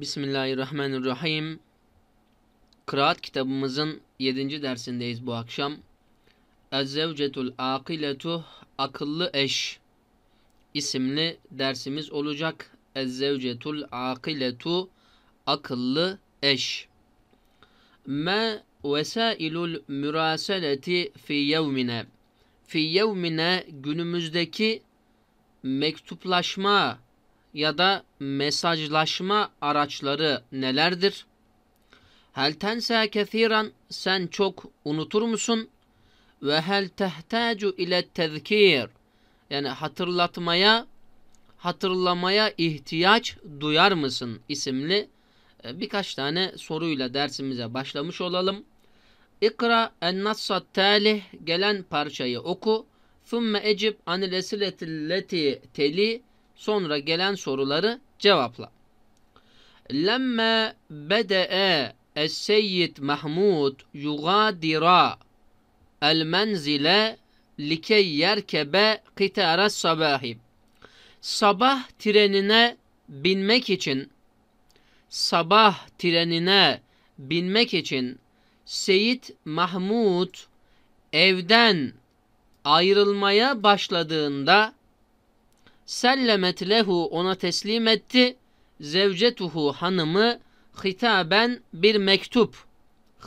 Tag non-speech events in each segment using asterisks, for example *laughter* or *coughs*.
Bismillahirrahmanirrahim. Kıraat kitabımızın 7. dersindeyiz bu akşam. Ezzevcetul akiletu akıllı eş isimli dersimiz olacak. Ezzevcetul akiletu akıllı eş. Ma vesailul müraseleti fi yevmine. Fi yevmine günümüzdeki mektuplaşma ya da mesajlaşma araçları nelerdir? Hel tense kethiran sen çok unutur musun? Ve hel tehtacu ile tezkir yani hatırlatmaya hatırlamaya ihtiyaç duyar mısın isimli e, birkaç tane soruyla dersimize başlamış olalım. İkra en-nassa talih gelen parçayı oku. Thumme ecib an lesileti teli Sonra gelen soruları cevapla. Lemme bede'e Es-Seyyid Mahmud yugadira el menzile likey yerkebe kitara sabahi. Sabah trenine binmek için sabah trenine binmek için Seyit Mahmud evden ayrılmaya başladığında sellemet lehu ona teslim etti. Zevcetuhu hanımı hitaben bir mektup.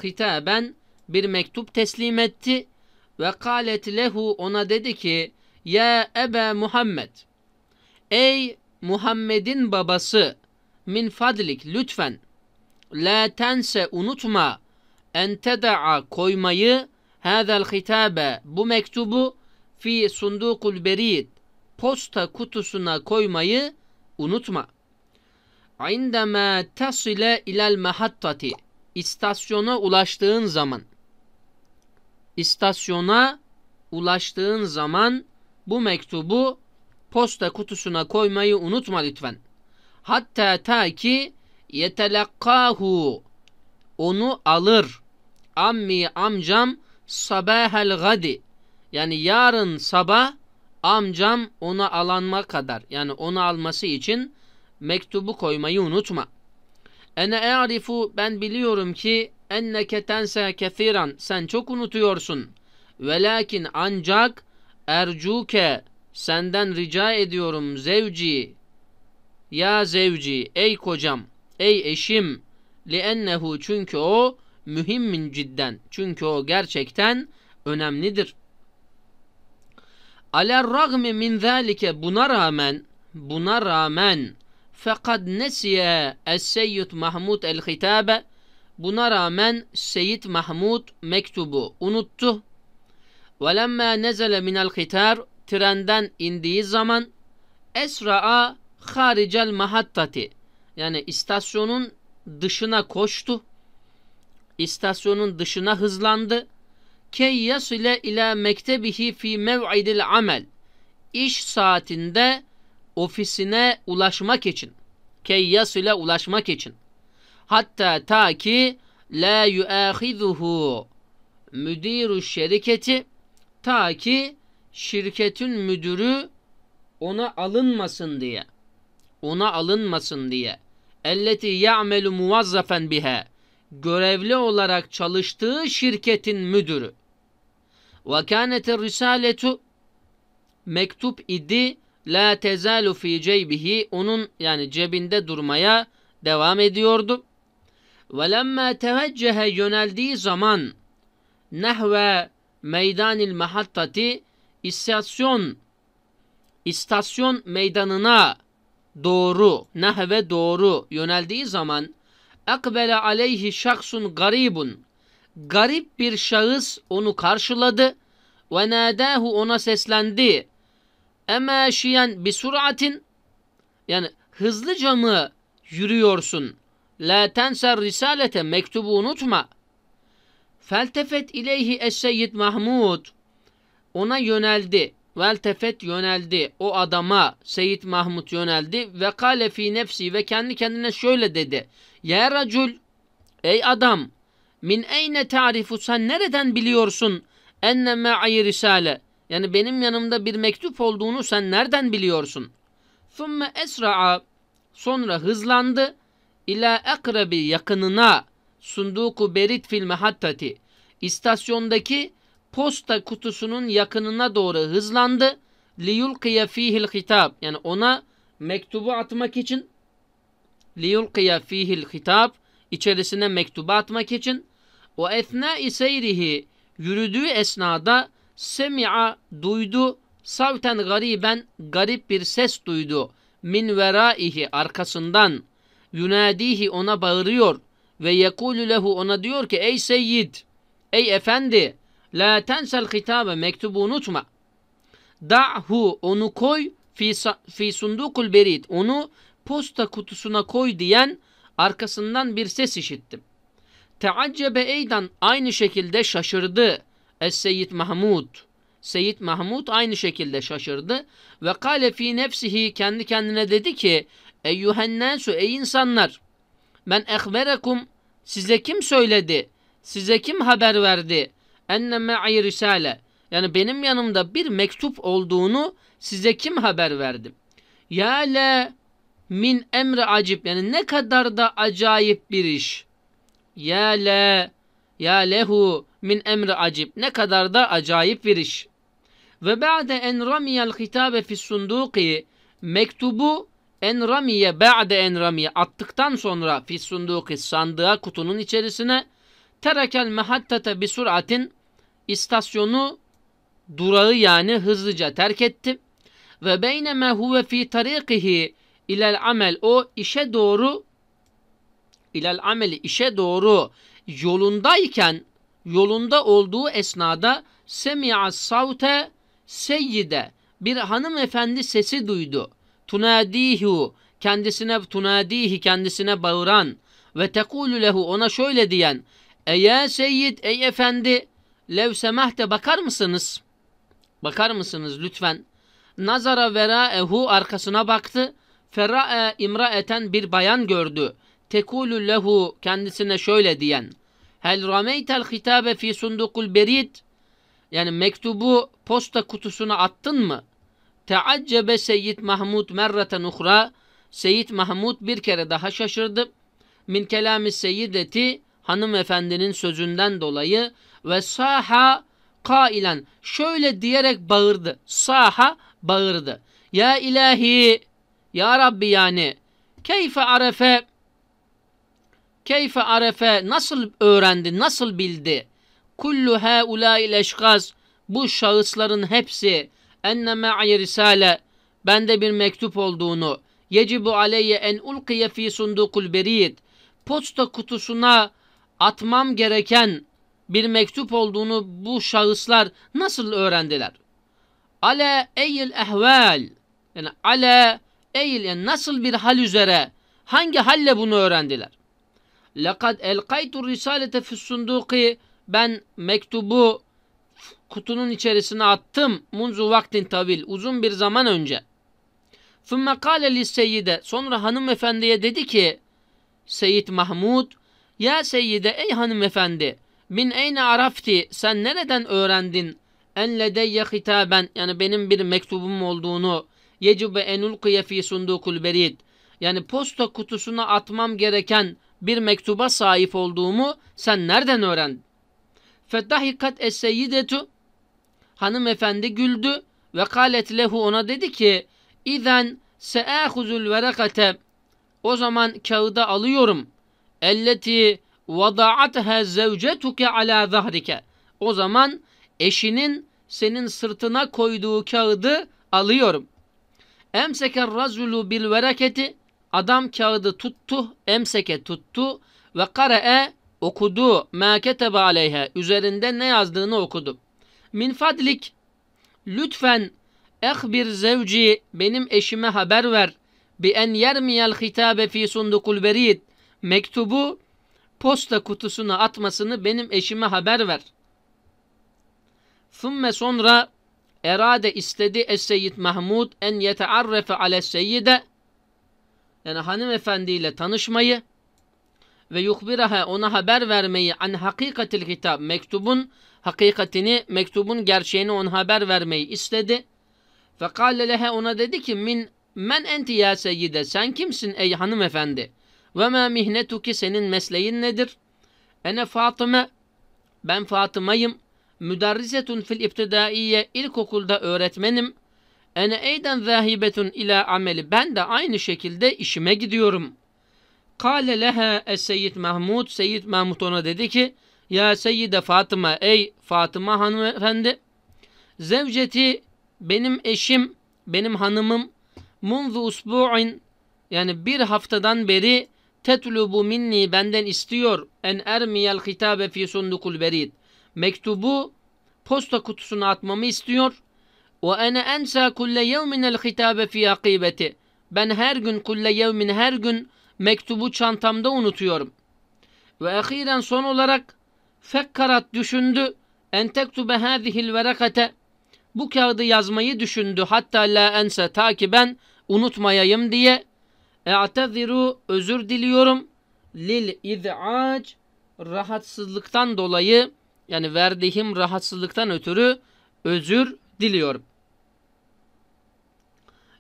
Hitaben bir mektup teslim etti. Ve kalet lehu ona dedi ki Ya Ebe Muhammed Ey Muhammed'in babası min fadlik lütfen la tense unutma en teda'a koymayı hâzel hitabe bu mektubu fi sundukul berit posta kutusuna koymayı unutma. İndeme tasile ilal mahattati istasyona ulaştığın zaman istasyona ulaştığın zaman bu mektubu posta kutusuna koymayı unutma lütfen. Hatta ta ki yetelakkahu onu alır. Ammi amcam sabahel gadi yani yarın sabah amcam ona alanma kadar yani onu alması için mektubu koymayı unutma. Ene e'rifu ben biliyorum ki enneke tense kefiran sen çok unutuyorsun. Velakin ancak ercuke senden rica ediyorum zevci ya zevci ey kocam ey eşim li ennehu çünkü o mühimmin cidden çünkü o gerçekten önemlidir.'' Ala ragmi min zalike buna rağmen buna rağmen fakat nesiye Es-Seyyid Mahmud el-Hitabe buna rağmen Seyyid Mahmud mektubu unuttu. Ve lemmâ min minel hitar trenden indiği zaman esra'a haricel mahattati yani istasyonun dışına koştu. İstasyonun dışına hızlandı key yasile ila mektebihi fi mev'idil amel. İş saatinde ofisine ulaşmak için. Key yasile ulaşmak için. Hatta ta ki la yuahizuhu müdürü şirketi ta ki şirketin müdürü ona alınmasın diye. Ona alınmasın diye. Elleti ya'melu muvazzafen biha görevli olarak çalıştığı şirketin müdürü. Ve kânete risaletu mektup idi la tezalu fi ceybihi onun yani cebinde durmaya devam ediyordu. Ve lemmâ teveccehe yöneldiği zaman nehve meydanil mahattati istasyon istasyon meydanına doğru nehve doğru yöneldiği zaman Ekbele aleyhi şahsun garibun. Garip bir şahıs onu karşıladı. Ve nâdâhu ona seslendi. Emâşiyen bi suratin. Yani hızlıca mı yürüyorsun? La tenser risalete mektubu unutma. Feltefet ileyhi es Mahmud. Ona yöneldi. Veltefet yöneldi. O adama Seyit Mahmud yöneldi. Ve kale fi nefsi ve kendi kendine şöyle dedi. Ya racul ey adam min eyne tarifu sen nereden biliyorsun enne me'ayi risale yani benim yanımda bir mektup olduğunu sen nereden biliyorsun? Thumme esra'a sonra hızlandı ila akrabi yakınına sunduku berit filme hattati. istasyondaki posta kutusunun yakınına doğru hızlandı. لِيُلْقِيَ ف۪يهِ الْخِتَابِ Yani ona mektubu atmak için لِيُلْقِيَ ف۪يهِ الْخِتَابِ içerisine mektubu atmak için ve etna iseyrihi yürüdüğü esnada semi'a duydu savten gariben garip bir ses duydu min veraihi arkasından yunadihi ona bağırıyor ve yekulü lehu ona diyor ki ey seyyid ey efendi La tensel hitabe mektubu unutma. Da'hu onu koy fi, sundukul berit. Onu posta kutusuna koy diyen arkasından bir ses işittim. Teaccebe eydan aynı şekilde şaşırdı. Es-Seyyid Mahmud. Seyyid Mahmud aynı şekilde şaşırdı. Ve kale fi nefsihi kendi kendine dedi ki Ey Yuhennensu, ey insanlar ben ehverekum size kim söyledi? Size kim haber verdi? enne me'i risale. Yani benim yanımda bir mektup olduğunu size kim haber verdi? Ya le min emri acip. Yani ne kadar da acayip bir iş. Ya le ya lehu min emri acip. Ne kadar da acayip bir iş. Ve ba'de en ramiyel hitabe fis sunduki mektubu en ramiye ba'de en ramiye attıktan sonra fis sunduki sandığa kutunun içerisine terekel mehattete bi suratin istasyonu durağı yani hızlıca terk etti. Ve beyneme huve fi tarikihi ilel amel o işe doğru ilel ameli işe doğru yolundayken yolunda olduğu esnada semi'a savte seyyide bir hanımefendi sesi duydu. Tunadihu kendisine tunadihi kendisine bağıran ve tekulü lehu ona şöyle diyen ey seyyid ey efendi Levsemehte bakar mısınız? Bakar mısınız lütfen? Nazara veraehu arkasına baktı. Ferrae imraeten bir bayan gördü. Tekulü lehu kendisine şöyle diyen. Hel rameytel hitabe fi sundukul berid. Yani mektubu posta kutusuna attın mı? Teaccebe Seyyid Mahmud merraten uhra. Seyyid Mahmud bir kere daha şaşırdı. Min kelami seyyideti hanımefendinin sözünden dolayı ve saha kailen şöyle diyerek bağırdı. Saha bağırdı. Ya ilahi ya Rabbi yani keyfe arefe keyfe arefe nasıl öğrendi nasıl bildi kullu haula ileşkaz bu şahısların hepsi enne ma'i risale bende bir mektup olduğunu yecibu aleyye en ulkiye fi sundukul berid posta kutusuna atmam gereken bir mektup olduğunu bu şahıslar nasıl öğrendiler? Ale eyil ehvel yani ale eyil yani nasıl bir hal üzere hangi halle bunu öğrendiler? Lekad elkaytu risalete fissunduki ben mektubu kutunun içerisine attım munzu vaktin tavil uzun bir zaman önce. Fümme kâle seyyide sonra hanımefendiye dedi ki Seyyid Mahmud ya seyyide ey hanımefendi Min eyne arafti sen nereden öğrendin? En ledeyye hitaben yani benim bir mektubum olduğunu yecube enulkiye fi sundukul berid yani posta kutusuna atmam gereken bir mektuba sahip olduğumu sen nereden öğrendin? Fettahikat esseyyidetu hanımefendi güldü ve kalet lehu ona dedi ki İzen se'ehuzul verakate o zaman kağıda alıyorum. Elleti وَضَعَتْهَا زَوْجَتُكَ عَلَى ظَهْرِكَ O zaman eşinin senin sırtına koyduğu kağıdı alıyorum. Emseker razulu bil vereketi adam kağıdı tuttu, emseke tuttu ve kare'e okudu. Ma ketebe aleyhe üzerinde ne yazdığını okudu. Min fadlik lütfen ehbir zevci benim eşime haber ver bi en yermiyel hitabe fi sundukul berid mektubu posta kutusuna atmasını benim eşime haber ver. Thumma sonra erade istedi Es-Seyyid Mahmud en yetearrefe ale seyyide yani hanımefendiyle tanışmayı ve yuhbiraha ona haber vermeyi an hakikatil kitap mektubun hakikatini mektubun gerçeğini ona haber vermeyi istedi. Fekale lehe ona dedi ki min men enti ya seyyide sen kimsin ey hanımefendi? Ve ma mihnetuki senin mesleğin nedir? Ene Fatıma. Ben Fatıma'yım. Müderrisetun fil iptidaiye ilkokulda öğretmenim. Ene eyden zahibetun ila ameli. Ben de aynı şekilde işime gidiyorum. Kale leha es-seyyid Mahmud. Seyyid Mahmud ona dedi ki Ya Seyyide Fatıma ey Fatıma hanımefendi zevceti benim eşim benim hanımım munzu usbu'in yani bir haftadan beri tetlubu minni benden istiyor en ermiyel hitabe fi sundukul berid. Mektubu posta kutusuna atmamı istiyor. Ve ene ensa kulle yevminel hitabe fi akibeti. Ben her gün kulle yevmin her gün mektubu çantamda unutuyorum. Ve ahiren son olarak fekkarat düşündü en tektube hâzihil verakate. Bu kağıdı yazmayı düşündü hatta la ense ta ki ben unutmayayım diye E'teziru özür diliyorum. Lil iz'ac rahatsızlıktan dolayı yani verdiğim rahatsızlıktan ötürü özür diliyorum.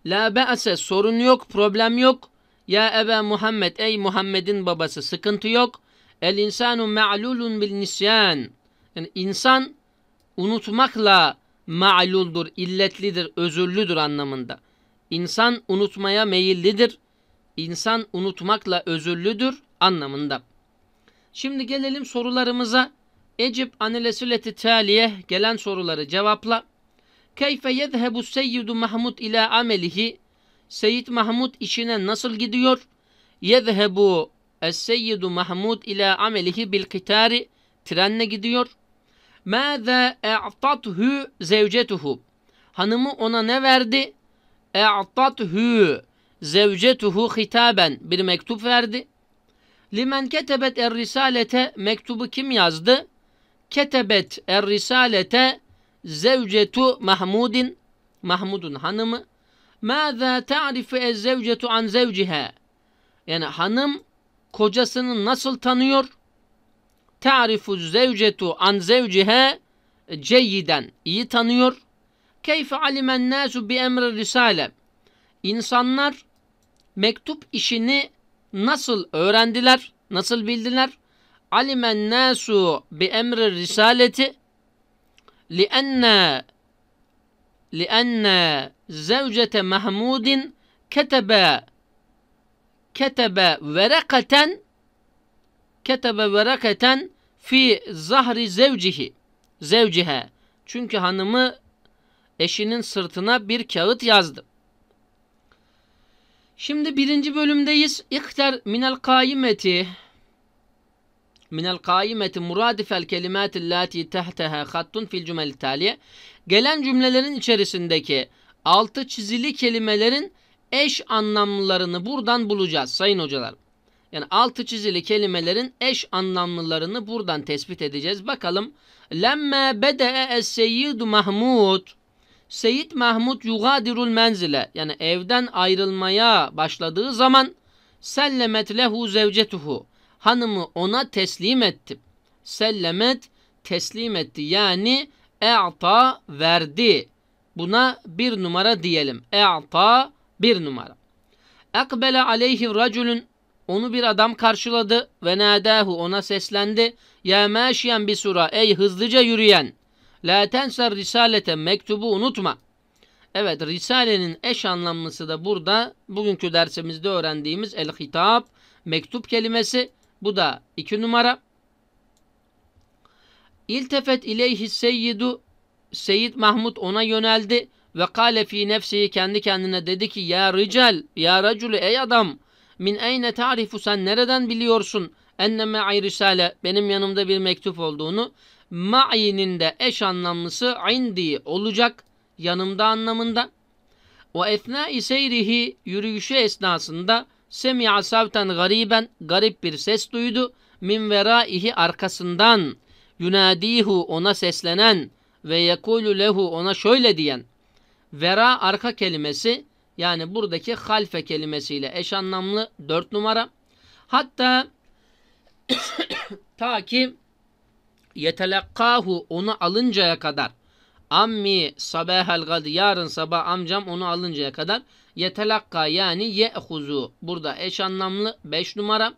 La be'se sorun yok, problem yok. Ya Ebe Muhammed ey Muhammed'in babası sıkıntı yok. El insanu me'lulun bil nisyan. Yani insan unutmakla ma'luldur, illetlidir, özürlüdür anlamında. İnsan unutmaya meyillidir insan unutmakla özürlüdür anlamında. Şimdi gelelim sorularımıza. Ecib anilesületi taliye gelen soruları cevapla. Keyfe yezhebu seyyidu Mahmud ile amelihi. Seyyid Mahmud işine nasıl gidiyor? Yedhebu es seyyidu Mahmud ile amelihi bil kitari. Trenle gidiyor. Mâze e'tathu zevcetuhu. Hanımı ona ne verdi? E'tathu zevcetuhu hitaben bir mektup verdi. Limen ketebet er risalete mektubu kim yazdı? Ketebet er risalete zevcetu Mahmudin Mahmud'un hanımı. Mâzâ ta'rifu ez zevcetu an zevcihe. Yani hanım kocasını nasıl tanıyor? Ta'rifu zevcetu an zevcihe ceyyiden. iyi tanıyor. Keyfe alimen nâsu bi emre risale insanlar mektup işini nasıl öğrendiler, nasıl bildiler? Alimen nasu bi emri risaleti lienne lienne zevcete Mahmud'in ketebe ketebe verakaten ketebe verakaten fi zahri zevcihi zevcihe. Çünkü hanımı eşinin sırtına bir kağıt yazdı. Şimdi birinci bölümdeyiz. İkter minel kaimeti minel kaimeti muradifel kelimatil lati tehteha hattun fil cümleli taliye. Gelen cümlelerin içerisindeki altı çizili kelimelerin eş anlamlılarını buradan bulacağız sayın hocalar. Yani altı çizili kelimelerin eş anlamlılarını buradan tespit edeceğiz. Bakalım. Lemme bede'e es-seyyidu Mahmud. Seyit Mahmud yugadirul menzile yani evden ayrılmaya başladığı zaman sellemet lehu zevcetuhu hanımı ona teslim etti. Sellemet teslim etti yani e'ta verdi. Buna bir numara diyelim. E'ta bir numara. Ekbele aleyhi racülün onu bir adam karşıladı ve nedahu ona seslendi. Ya meşyen bir sura ey hızlıca yürüyen. La tenser risalete mektubu unutma. Evet risalenin eş anlamlısı da burada bugünkü dersimizde öğrendiğimiz el hitap mektup kelimesi. Bu da iki numara. İltefet ileyhi seyyidu Seyyid Mahmud ona yöneldi ve kale fi nefsihi kendi kendine dedi ki ya rical ya raculu ey adam min eyne tarifu sen nereden biliyorsun enne me'i risale benim yanımda bir mektup olduğunu Ma'inin de eş anlamlısı indi olacak. Yanımda anlamında. Ve esna seyrihi yürüyüşü esnasında semi'a savten gariben garip bir ses duydu. Min veraihi arkasından yunadihu ona seslenen ve yekulu lehu ona şöyle diyen. Vera arka kelimesi yani buradaki halfe kelimesiyle eş anlamlı dört numara. Hatta *coughs* ta ki yetelekkahu onu alıncaya kadar ammi sabahel gadi yarın sabah amcam onu alıncaya kadar yetelakka yani ye'huzu burada eş anlamlı 5 numara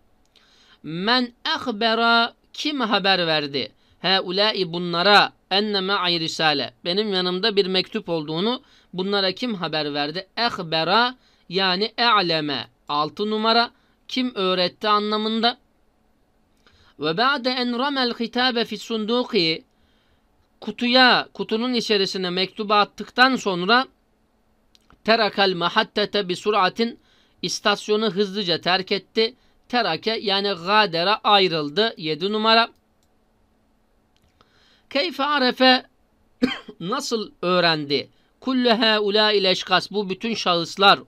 men ehbera kim haber verdi heulâi bunlara enne me'ay risale benim yanımda bir mektup olduğunu bunlara kim haber verdi ehbera yani e'leme 6 numara kim öğretti anlamında ve ba'de en ramel hitabe fi sunduki kutuya, kutunun içerisine mektubu attıktan sonra terakal mahattete bi suratin istasyonu hızlıca terk etti. Terake yani gadere ayrıldı. 7 numara. Keyfe arefe *coughs* nasıl öğrendi? Kullu heula ileşkas bu bütün şahıslar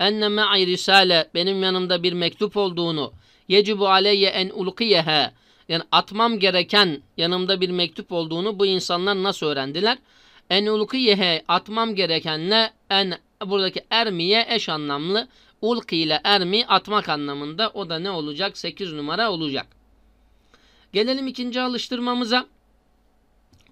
enne ma'i risale benim yanımda bir mektup olduğunu Yecibu aleyye en ulkiyehe. Yani atmam gereken yanımda bir mektup olduğunu bu insanlar nasıl öğrendiler? En ulkiyehe atmam gerekenle en buradaki ermiye eş anlamlı. Ulki ile ermi atmak anlamında o da ne olacak? 8 numara olacak. Gelelim ikinci alıştırmamıza.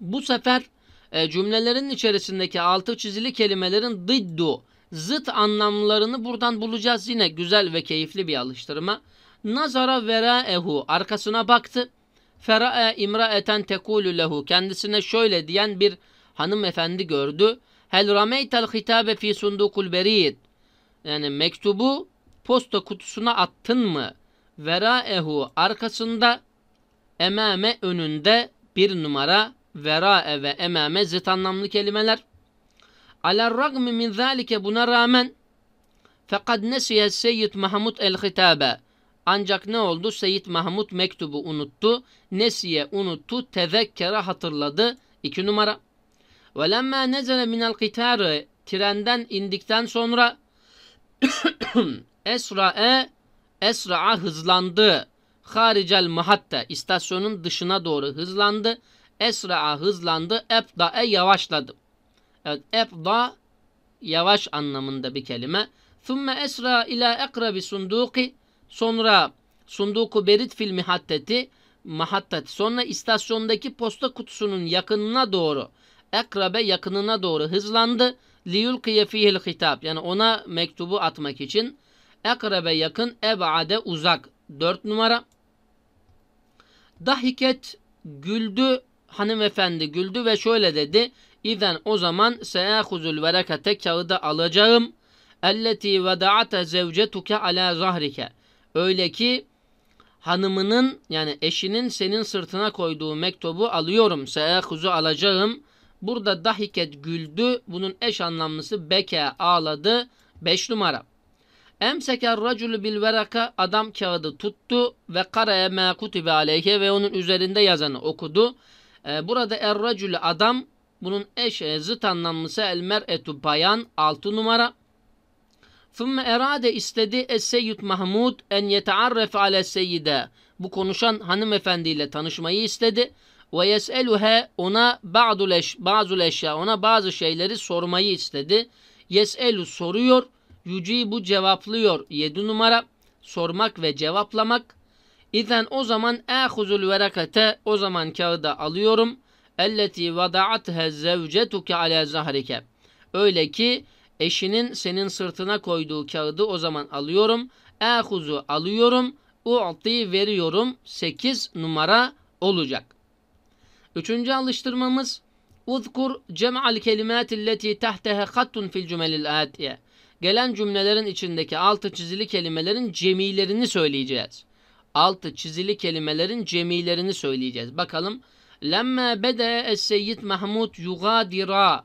Bu sefer e, cümlelerin içerisindeki altı çizili kelimelerin diddu, zıt anlamlarını buradan bulacağız. Yine güzel ve keyifli bir alıştırma nazara veraehu arkasına baktı. Ferae imraeten tekulu lehu kendisine şöyle diyen bir hanımefendi gördü. Hel rameytel hitabe fi sundukul berid. Yani mektubu posta kutusuna attın mı? Veraehu arkasında emame önünde bir numara verae ve emame zıt anlamlı kelimeler. Aler ragmi min zalike buna rağmen fakat nesiye seyyid Mahmud el hitabe. Ancak ne oldu? Seyit Mahmut mektubu unuttu. Nesiye unuttu. Tevekkere hatırladı. İki numara. Ve lemmâ nezele minel kitârı trenden indikten sonra *coughs* Esra'e Esra'a hızlandı. Haricel mahatte istasyonun dışına doğru hızlandı. Esra'a hızlandı. Ebda'e yavaşladı. Evet ebda yavaş anlamında bir kelime. Thumme esra ila ekrabi sunduki Sonra sunduku berit filmi mihatteti mahattati. Sonra istasyondaki posta kutusunun yakınına doğru ekrabe yakınına doğru hızlandı. Liyul kıyefihil hitap. Yani ona mektubu atmak için. Ekrabe yakın, ebade uzak. Dört numara. Dahiket güldü hanımefendi güldü ve şöyle dedi. İzen o zaman seahuzul verekate kağıda alacağım. Elleti veda'ate zevcetuke ala zahrike. Öyle ki hanımının yani eşinin senin sırtına koyduğu mektubu alıyorum. Seehuzu alacağım. Burada dahiket güldü. Bunun eş anlamlısı beke ağladı. Beş numara. Emseker racülü bil veraka adam kağıdı tuttu ve karaya ma kutibe aleyke ve onun üzerinde yazanı okudu. Ee, burada er racülü adam bunun eş e, zıt anlamlısı elmer etu bayan altı numara. ثُمَّ erade istedi Es-Seyyid Mahmud en yetearref ale seyyide. Bu konuşan hanımefendiyle tanışmayı istedi. Ve yes'eluhe ona ba'duleş, bazüleşya ona bazı şeyleri sormayı istedi. Yes'elu soruyor. Yücibu cevaplıyor. 7 numara sormak ve cevaplamak. İzen o zaman ehuzul verakate o zaman kağıda alıyorum. Elleti vada'athe zevcetuke ale zahrike. Öyle ki Eşinin senin sırtına koyduğu kağıdı o zaman alıyorum. Ehuzu alıyorum. U'ti veriyorum. 8 numara olacak. Üçüncü alıştırmamız Uzkur cem'al kelimatilleti tahtehe kattun fil cümelil atiye. Gelen cümlelerin içindeki altı çizili kelimelerin cemilerini söyleyeceğiz. Altı çizili kelimelerin cemilerini söyleyeceğiz. Bakalım. Lemme bede es-seyyid Mahmud yugadira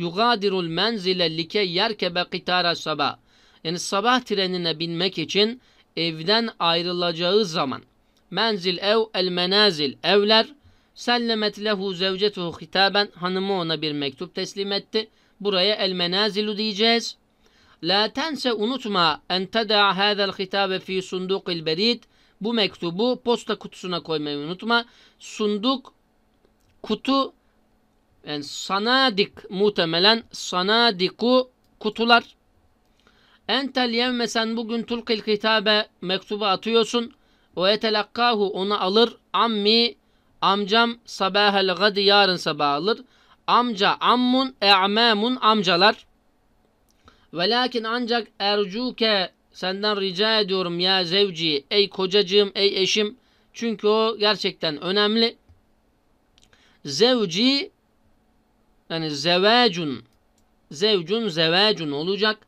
yugadirul menzile like yerkebe kitara sabah. Yani sabah trenine binmek için evden ayrılacağı zaman menzil ev el menazil evler sellemet lehu zevcetuhu hitaben hanımı ona bir mektup teslim etti. Buraya el menazilu diyeceğiz. La tense unutma en teda hadal hitabe fi sundukil berid. Bu mektubu posta kutusuna koymayı unutma. Sunduk kutu yani sanadik muhtemelen sanadiku kutular. Entel yevme sen bugün tulkil hitabe mektubu atıyorsun. O etelakkahu onu alır. Ammi amcam sabahel gadi yarın sabah alır. Amca ammun e'mamun amcalar. Ve lakin ancak ercuke senden rica ediyorum ya zevci ey kocacığım ey eşim. Çünkü o gerçekten önemli. Zevci yani zevacun. Zevcun zevacun olacak.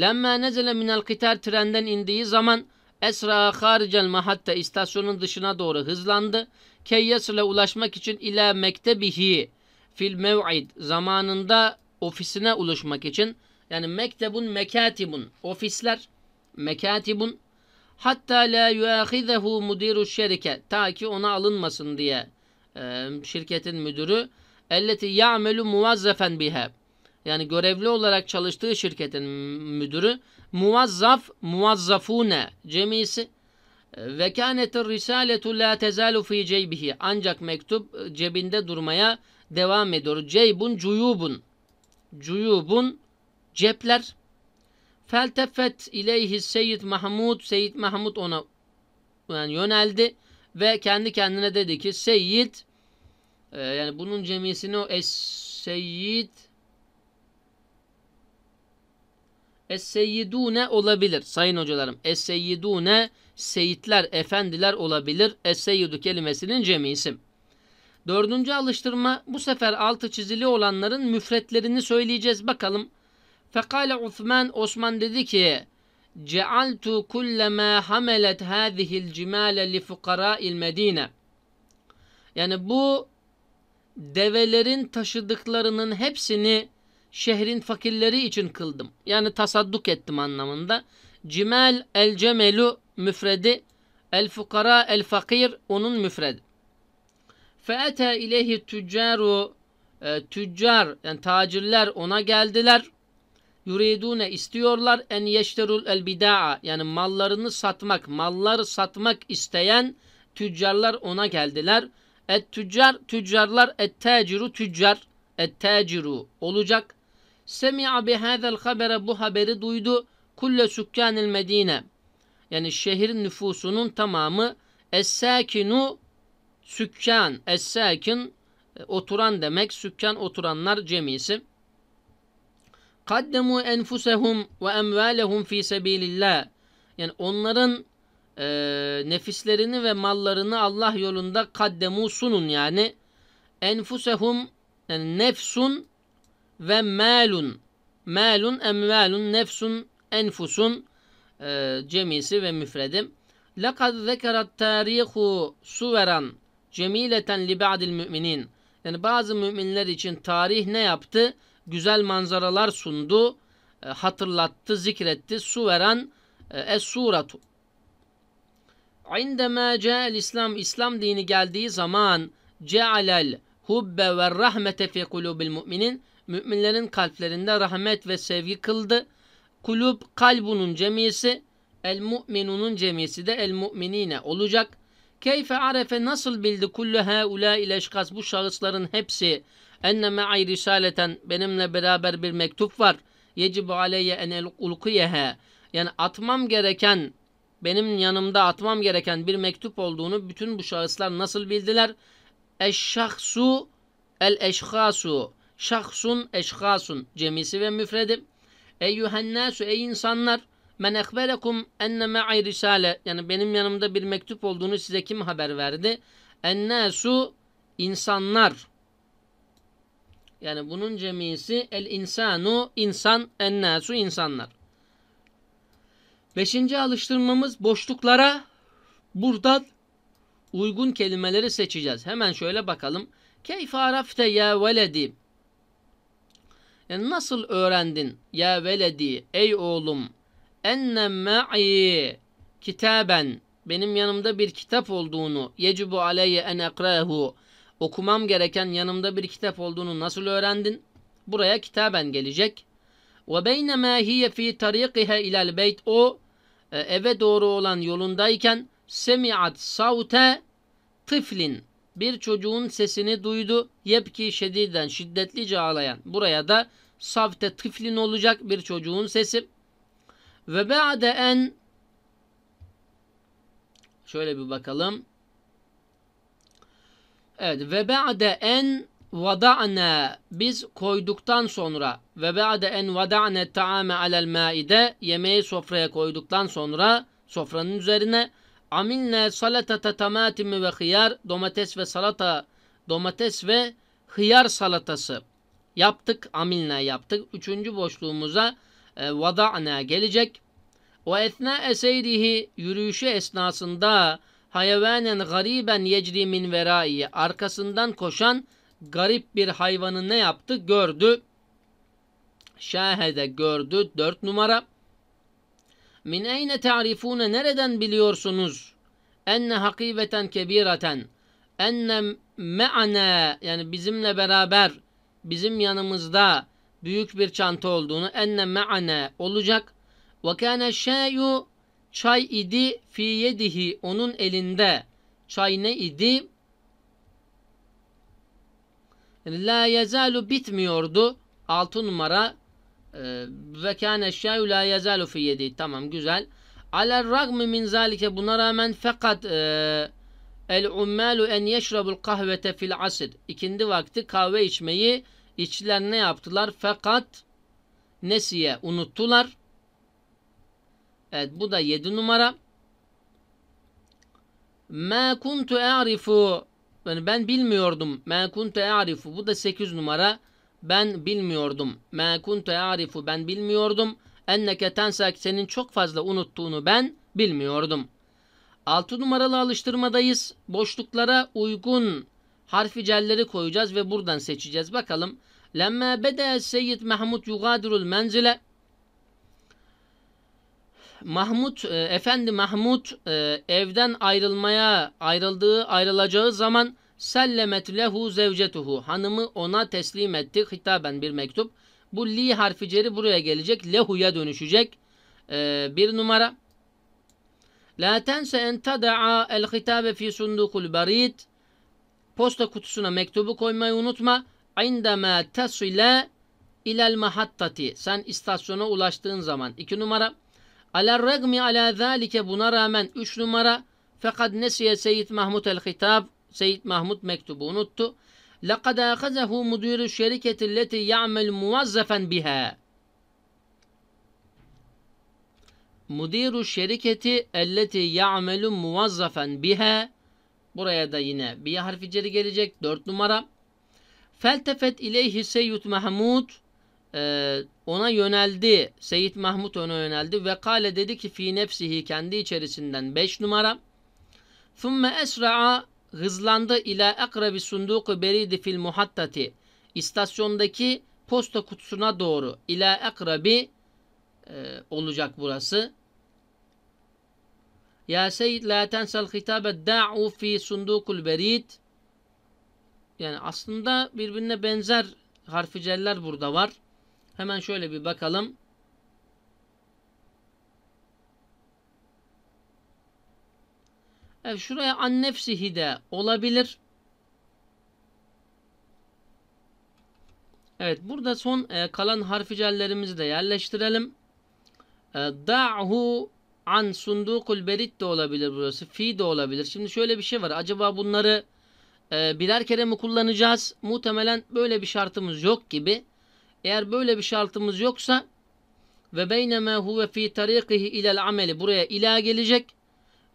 Lemma nezele minel kitar trenden indiği zaman Esra haricel mahatte istasyonun dışına doğru hızlandı. Keyyesle ulaşmak için ila mektebihi fil mev'id zamanında ofisine ulaşmak için yani mektebun mekatibun ofisler mekatibun hatta la yuahizehu müdiru şerike ta ki ona alınmasın diye şirketin müdürü elleti ya'melu muvazzafen biha. Yani görevli olarak çalıştığı şirketin müdürü muvazzaf muvazzafune cemisi e, ve kânetir risaletu la tezalu fi ceybihi. Ancak mektup e, cebinde durmaya devam ediyor. Ceybun cuyubun. Cuyubun cepler. Feltefet ileyhi Seyyid Mahmud. Seyyid Mahmud ona yani yöneldi ve kendi kendine dedi ki Seyyid ee, yani bunun cemisini o Es-Seyyid Es-Seyyidune olabilir sayın hocalarım. Es-Seyyidune seyitler, efendiler olabilir. Es-Seyyidu kelimesinin cemisi. Dördüncü alıştırma bu sefer altı çizili olanların müfretlerini söyleyeceğiz bakalım. Fekale Uthman Osman dedi ki Cealtu kulleme hamelet hâzihil cimâle li fukarâil medine. Yani bu develerin taşıdıklarının hepsini şehrin fakirleri için kıldım. Yani tasadduk ettim anlamında. Cimel el cemelu müfredi el fukara el fakir onun müfredi. Feete ileyhi tüccaru e, tüccar yani tacirler ona geldiler. Yuridune istiyorlar en yeşterul el bidaa yani mallarını satmak, malları satmak isteyen tüccarlar ona geldiler. Et tüccar, tüccarlar et taciru tüccar, et taciru olacak. Semi'a bihâzel habere bu haberi duydu. Kulle sükkanil medine. Yani şehir nüfusunun tamamı es-sakinu sükkan. Es-sakin e, oturan demek. Sükkan oturanlar cemisi. Kaddemu enfusehum ve emvalehum fi sebilillah. Yani onların e, nefislerini ve mallarını Allah yolunda kaddemu sunun yani enfusehum yani nefsun ve malun malun emvalun nefsun enfusun e, cemisi ve müfredim lekad zekerat tarihu suveran cemileten li ba'dil müminin yani bazı müminler için tarih ne yaptı? Güzel manzaralar sundu, e, hatırlattı, zikretti. suveran e, es suratu indeme ce'el İslam İslam dini geldi zaman ce'alel hubbe ve rahmete fi kulubil müminin müminlerin kalplerinde rahmet ve sevgi kıldı. Kulub kalbunun cemiyesi el Müminunun cemisi de el Müminine olacak. Keyfe arefe nasıl bildi kullu heula ile şahıs bu şahısların hepsi enne me'ay risaleten benimle beraber bir mektup var. Yecibu aleyye en el ulkiyehe yani atmam gereken benim yanımda atmam gereken bir mektup olduğunu bütün bu şahıslar nasıl bildiler? Eşşahsu el eşhasu şahsun eşhasun cemisi ve müfredi. Eyyühennâsu ey insanlar men ekberekum enne me'ay risale yani benim yanımda bir mektup olduğunu size kim haber verdi? Ennâsu insanlar. Yani bunun cemisi el insanu insan ennâsu insanlar. Beşinci alıştırmamız boşluklara buradan uygun kelimeleri seçeceğiz. Hemen şöyle bakalım. Keyfe arafte ya veledi. Yani e, nasıl öğrendin ya veledi ey oğlum enne ma'i kitaben benim yanımda bir kitap olduğunu yecibu aleyye en ekrahu okumam gereken yanımda bir kitap olduğunu nasıl öğrendin? Buraya kitaben gelecek. Ve beynema hiye fi tariqihe ilal beyt o e, eve doğru olan yolundayken semi'at saute tiflin bir çocuğun sesini duydu. Yepki şediden şiddetlice ağlayan. Buraya da savte tiflin olacak bir çocuğun sesi. Ve ba'de en şöyle bir bakalım. Evet ve ba'de en vada'ne biz koyduktan sonra ve ba'de en vada'ne ta'ame alel maide yemeği sofraya koyduktan sonra sofranın üzerine amilne salatata tamatimi ve hıyar domates ve salata domates ve hıyar salatası yaptık amilne yaptık. Üçüncü boşluğumuza e, vada'ne gelecek. Ve etne eseyrihi yürüyüşü esnasında hayavanen gariben yecri min veraiye arkasından koşan garip bir hayvanı ne yaptı? Gördü. Şahede gördü. Dört numara. Min eyne ta'rifune nereden biliyorsunuz? Enne hakibeten kebiraten. Enne me'ane yani bizimle beraber bizim yanımızda büyük bir çanta olduğunu enne me'ane olacak. Ve kâne şey'u çay idi fi yedihi onun elinde. Çay ne idi? la yezalu bitmiyordu. 6 numara e, ve kâne eşyâü la yezalu fiyedi Tamam güzel. Alel ragmi min zalike buna rağmen fakat e, el ummalu en yeşrabul kahvete fil asir İkindi vakti kahve içmeyi içler ne yaptılar? Fakat nesiye unuttular. Evet bu da 7 numara. Ma kuntu a'rifu yani ben bilmiyordum. Ma kuntu a'rifu. Bu da 8 numara. Ben bilmiyordum. Ma kuntu a'rifu. Ben bilmiyordum. Enneke tensak. Senin çok fazla unuttuğunu ben bilmiyordum. 6 numaralı alıştırmadayız. Boşluklara uygun harfi celleri koyacağız ve buradan seçeceğiz. Bakalım. Lemme bede seyyid Mahmud yugadirul menzile Mahmut e, efendi Mahmut e, evden ayrılmaya ayrıldığı ayrılacağı zaman sellemet lehu zevcetuhu hanımı ona teslim etti hitaben bir mektup. Bu li harfi buraya gelecek lehu'ya dönüşecek. E, bir numara. La tense en tada'a el hitabe fi sundukul barid. Posta kutusuna mektubu koymayı unutma. İndeme tesile ilal mahattati. Sen istasyona ulaştığın zaman. iki numara. Aler regmi ala zalike buna rağmen 3 numara fakat nesiye Seyyid Mahmut el Hitab Seyyid Mahmut mektubu unuttu. لَقَدْ اَخَذَهُ مُدِيرُ şirketi الَّتِي يَعْمَلْ مُوَظَّفًا بِهَا Mudiru şirketi elleti ya'melu muvazzafen biha. Buraya da yine bir harfi ceri gelecek. Dört numara. Feltefet ileyhi Seyyid Mahmud. E, ona yöneldi. Seyit Mahmut ona yöneldi. Ve kale dedi ki fi nefsihi kendi içerisinden 5 numara. Thumme esra'a hızlandı ila akrabi sunduku beridi fil muhattati. İstasyondaki posta kutusuna doğru ila akrabi e, olacak burası. Ya Seyit la tensel hitabe da'u fi sundukul berid. Yani aslında birbirine benzer harfi celler burada var. Hemen şöyle bir bakalım. Evet, şuraya annefsihi de olabilir. Evet burada son e, kalan harficellerimizi de yerleştirelim. E, da'hu an sundukul berit de olabilir burası. Fi de olabilir. Şimdi şöyle bir şey var. Acaba bunları e, birer kere mi kullanacağız? Muhtemelen böyle bir şartımız yok gibi. Eğer böyle bir şartımız yoksa ve beyneme huve fi tariqihi ilel ameli buraya ila gelecek.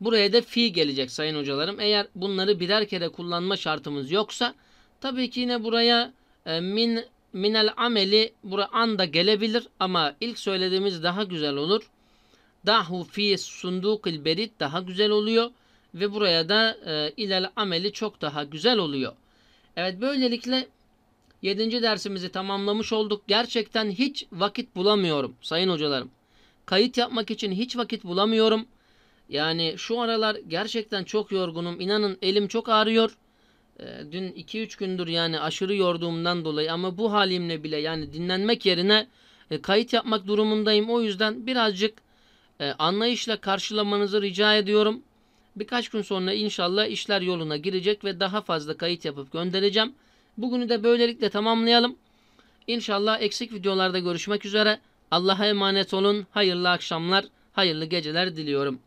Buraya da fi gelecek sayın hocalarım. Eğer bunları birer kere kullanma şartımız yoksa tabii ki yine buraya e, min minel ameli bura anda gelebilir ama ilk söylediğimiz daha güzel olur. Dahu fi sundukil berit daha güzel oluyor ve buraya da e, ilel ameli çok daha güzel oluyor. Evet böylelikle 7. dersimizi tamamlamış olduk. Gerçekten hiç vakit bulamıyorum sayın hocalarım. Kayıt yapmak için hiç vakit bulamıyorum. Yani şu aralar gerçekten çok yorgunum. İnanın elim çok ağrıyor. Ee, dün 2-3 gündür yani aşırı yorduğumdan dolayı ama bu halimle bile yani dinlenmek yerine e, kayıt yapmak durumundayım. O yüzden birazcık e, anlayışla karşılamanızı rica ediyorum. Birkaç gün sonra inşallah işler yoluna girecek ve daha fazla kayıt yapıp göndereceğim. Bugünü de böylelikle tamamlayalım. İnşallah eksik videolarda görüşmek üzere. Allah'a emanet olun. Hayırlı akşamlar, hayırlı geceler diliyorum.